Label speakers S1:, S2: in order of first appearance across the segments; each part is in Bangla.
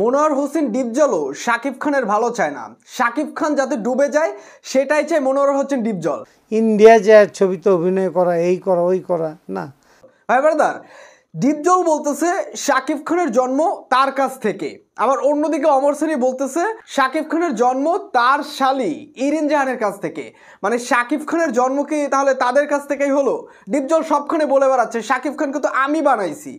S1: মনোয়ার হোসেন ডিপজলও শাকিব খানের ভালো চায় না শাকিব খান যাতে ডুবে যায় সেটাই চায় মনোয়ার হোসেন ডিপজল ইন্ডিয়া যায় ছবিতে অভিনয় করা এই করা ওই করা না ভাই ব্রাদার ডিপজল বলতেছে শাকিব খানের জন্ম তার কাছ থেকে আবার অন্যদিকে অমর সেনী বলতেছে শাকিব খানের জন্ম তার শালি ইরিন জাহানের কাছ থেকে মানে শাকিব খানের জন্ম কি তাহলে তাদের কাছ থেকেই হলো ডিপজল সবখানে বলে বেড়াচ্ছে শাকিব খানকে তো আমি বানাইছি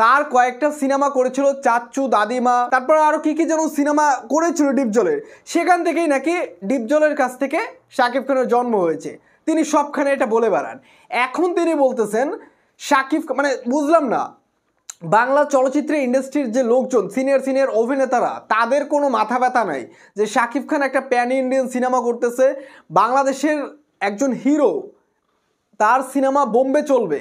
S1: তার কয়েকটা সিনেমা করেছিল চাচ্চু দাদিমা তারপর আরও কী কী যেন সিনেমা করেছিল ডিপজলের সেখান থেকেই নাকি ডিপজলের কাছ থেকে শাকিব খানের জন্ম হয়েছে তিনি সবখানে এটা বলে বেড়ান এখন তিনি বলতেছেন শাকিব মানে বুঝলাম না বাংলা চলচ্চিত্র ইন্ডাস্ট্রির যে লোকজন সিনিয়র সিনিয়র অভিনেতারা তাদের কোনো মাথা ব্যথা নাই যে শাকিব খান একটা প্যান ইন্ডিয়ান সিনেমা করতেছে বাংলাদেশের একজন হিরো তার সিনেমা বোম্বে চলবে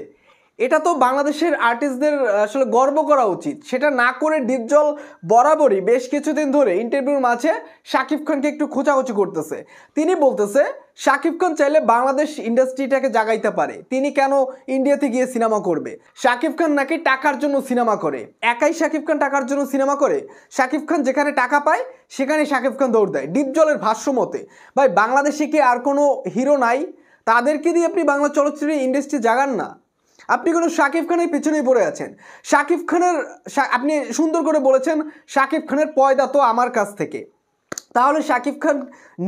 S1: এটা তো বাংলাদেশের আর্টিস্টদের আসলে গর্ব করা উচিত সেটা না করে ডিপজল বরাবরই বেশ কিছুদিন ধরে ইন্টারভিউর মাঝে শাকিব খানকে একটু খোঁচাখুচি করতেছে তিনি বলতেছে শাকিব খান চাইলে বাংলাদেশ ইন্ডাস্ট্রিটাকে জাগাইতে পারে তিনি কেন ইন্ডিয়াতে গিয়ে সিনেমা করবে শাকিব খান নাকি টাকার জন্য সিনেমা করে একাই শাকিব খান টাকার জন্য সিনেমা করে শাকিব খান যেখানে টাকা পায় সেখানে শাকিব খান দৌড় দেয় ডিপজলের ভাষ্য মতে ভাই বাংলাদেশে কি আর কোনো হিরো নাই তাদেরকে দিয়ে আপনি বাংলা চলচ্চিত্রের ইন্ডাস্ট্রি জাগান না আপনি কোনো শাকিব খানের পিছনেই পড়ে আছেন শাকিব খানের আপনি সুন্দর করে বলেছেন শাকিব খানের পয়দা তো আমার কাছ থেকে তাহলে শাকিব খান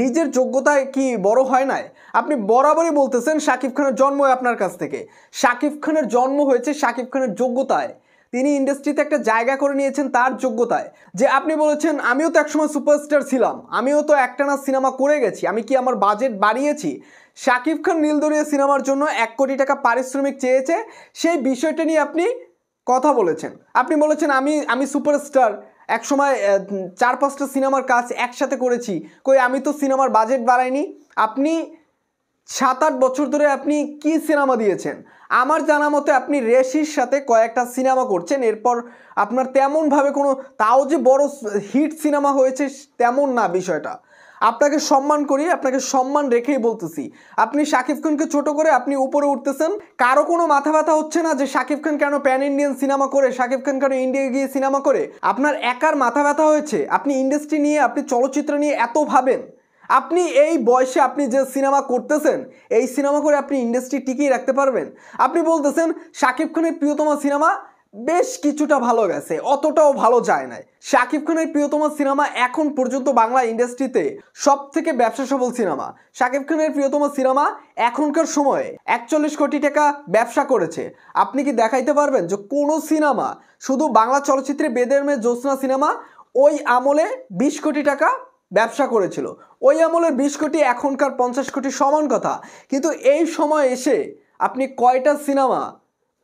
S1: নিজের যোগ্যতায় কি বড় হয় নাই আপনি বরাবরই বলতেছেন শাকিব খানের জন্ম আপনার কাছ থেকে শাকিব খানের জন্ম হয়েছে শাকিব খানের যোগ্যতায় তিনি ইন্ডাস্ট্রিতে একটা জায়গা করে নিয়েছেন তার যোগ্যতায় যে আপনি বলেছেন আমিও তো একসময় সুপারস্টার ছিলাম আমিও তো একটানা সিনেমা করে গেছি আমি কি আমার বাজেট বাড়িয়েছি শাকিব খান নীলদরিয়া সিনেমার জন্য এক কোটি টাকা পারিশ্রমিক চেয়েছে সেই বিষয়টা নিয়ে আপনি কথা বলেছেন আপনি বলেছেন আমি আমি সুপারস্টার এক সময় চার পাঁচটা সিনেমার কাজ একসাথে করেছি কই আমি তো সিনেমার বাজেট বাড়াইনি আপনি সাত আট বছর ধরে আপনি কি সিনেমা দিয়েছেন আমার জানা মতে আপনি রেশির সাথে কয়েকটা সিনেমা করছেন এরপর আপনার তেমনভাবে কোনো তাও যে বড় হিট সিনেমা হয়েছে তেমন না বিষয়টা আপনাকে সম্মান করি আপনাকে সম্মান রেখেই বলতেছি আপনি শাকিব খানকে ছোট করে আপনি উপরে উঠতেছেন কারো কোনো মাথা ব্যথা হচ্ছে না যে শাকিব খান কেন প্যান ইন্ডিয়ান সিনেমা করে শাকিব খান কেন ইন্ডিয়ায় গিয়ে সিনেমা করে আপনার একার মাথা ব্যথা হয়েছে আপনি ইন্ডাস্ট্রি নিয়ে আপনি চলচ্চিত্র নিয়ে এত ভাবেন আপনি এই বয়সে আপনি যে সিনেমা করতেছেন এই সিনেমা করে আপনি ইন্ডাস্ট্রি টিকিয়ে রাখতে পারবেন আপনি বলতেছেন শাকিব খানের প্রিয়তমা সিনেমা বেশ কিছুটা ভালো গেছে অতটাও ভালো যায় নাই শাকিব খানের প্রিয়তম সিনেমা এখন পর্যন্ত বাংলা ইন্ডাস্ট্রিতে সব থেকে ব্যবসা সফল সিনেমা শাকিব খানের প্রিয়তম সিনেমা এখনকার সময়ে একচল্লিশ কোটি টাকা ব্যবসা করেছে আপনি কি দেখাইতে পারবেন যে কোনো সিনেমা শুধু বাংলা চলচ্চিত্রে বেদের মেয়ে জ্যোৎস্না সিনেমা ওই আমলে বিশ কোটি টাকা ব্যবসা করেছিল ওই আমলের বিশ কোটি এখনকার পঞ্চাশ কোটি সমান কথা কিন্তু এই সময় এসে আপনি কয়টা সিনেমা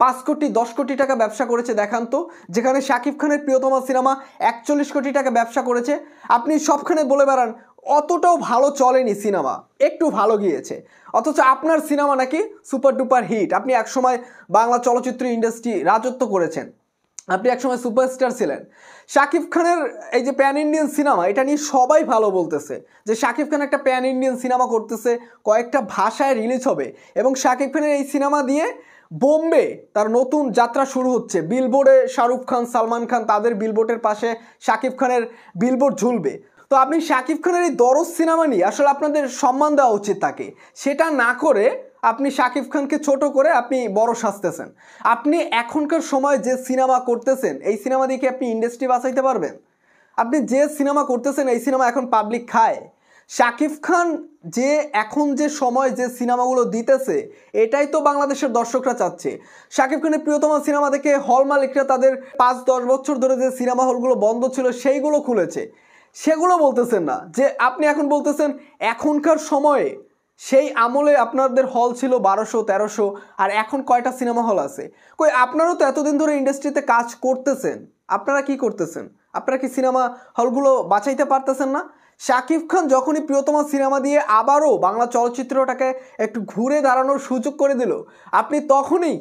S1: পাঁচ কোটি দশ কোটি টাকা ব্যবসা করেছে দেখান তো যেখানে শাকিব খানের প্রিয়তমা সিনেমা একচল্লিশ কোটি টাকা ব্যবসা করেছে আপনি সবখানে বলে বেড়ান অতটাও ভালো চলেনি সিনেমা একটু ভালো গিয়েছে অথচ আপনার সিনেমা নাকি সুপার ডুপার হিট আপনি একসময় বাংলা চলচ্চিত্র ইন্ডাস্ট্রি রাজত্ব করেছেন আপনি একসময় সুপারস্টার ছিলেন শাকিব খানের এই যে প্যান ইন্ডিয়ান সিনেমা এটা নিয়ে সবাই ভালো বলতেছে যে শাকিব খান একটা প্যান ইন্ডিয়ান সিনেমা করতেছে কয়েকটা ভাষায় রিলিজ হবে এবং শাকিব খানের এই সিনেমা দিয়ে বোম্বে তার নতুন যাত্রা শুরু হচ্ছে বিলবোর্ডে শাহরুখ খান সালমান খান তাদের বিলবোর্ডের পাশে শাকিব খানের বিলবোর্ড ঝুলবে তো আপনি শাকিব খানের এই দরজ সিনেমা নিয়ে আসলে আপনাদের সম্মান দেওয়া উচিত তাকে সেটা না করে আপনি শাকিব খানকে ছোট করে আপনি বড় সাজতেছেন আপনি এখনকার সময় যে সিনেমা করতেছেন এই সিনেমা দেখে আপনি ইন্ডাস্ট্রি বাঁচাইতে পারবেন আপনি যে সিনেমা করতেছেন এই সিনেমা এখন পাবলিক খায় শাকিব খান যে এখন যে সময় যে সিনেমাগুলো দিতেছে এটাই তো বাংলাদেশের দর্শকরা চাচ্ছে শাকিব খানের প্রিয়তম সিনেমা থেকে হল মালিকরা তাদের পাঁচ দশ বছর ধরে যে সিনেমা হলগুলো বন্ধ ছিল সেইগুলো খুলেছে সেগুলো বলতেছেন না যে আপনি এখন বলতেছেন এখনকার সময়ে সেই আমলে আপনাদের হল ছিল বারোশো তেরোশো আর এখন কয়টা সিনেমা হল আছে কই আপনারও তো এতদিন ধরে ইন্ডাস্ট্রিতে কাজ করতেছেন আপনারা কি করতেছেন আপনারা কি সিনেমা হলগুলো বাঁচাইতে পারতেছেন না শাকিব খান যখনই প্রিয়তমা সিনেমা দিয়ে আবারও বাংলা চলচ্চিত্রটাকে একটু ঘুরে দাঁড়ানোর সুযোগ করে দিল আপনি তখনই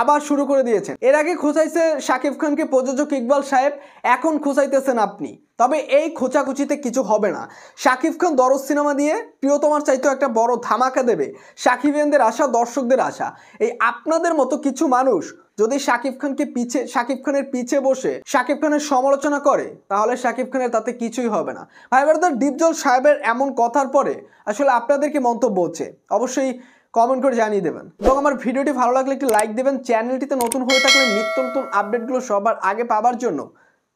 S1: আবার শুরু করে দিয়েছেন এর আগে খোঁচাইছে শাকিব খানকে প্রযোজক ইকবাল সাহেব এখন খোঁচাইতেছেন আপনি তবে এই খোঁচাখুচিতে কিছু হবে না শাকিব খান দরজ সিনেমা দিয়ে প্রিয়তমার চাইতেও একটা বড় ধামাকা দেবে সাকিবিয়ানদের আশা দর্শকদের আশা এই আপনাদের মতো কিছু মানুষ যদি শাকিব খানকে পিছে শাকিব খানের পিছে বসে শাকিব খানের সমালোচনা করে তাহলে শাকিব খানের তাতে কিছুই হবে না ভাইবার ব্রাদার ডিপজল সাহেবের এমন কথার পরে আসলে আপনাদের কি মন্তব্য হচ্ছে অবশ্যই কমেন্ট করে জানিয়ে দেবেন এবং আমার ভিডিওটি ভালো লাগলে একটি লাইক দেবেন চ্যানেলটিতে নতুন হয়ে থাকলে নিত্য নতুন আপডেটগুলো সবার আগে পাবার জন্য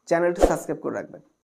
S1: চ্যানেলটি সাবস্ক্রাইব করে রাখবেন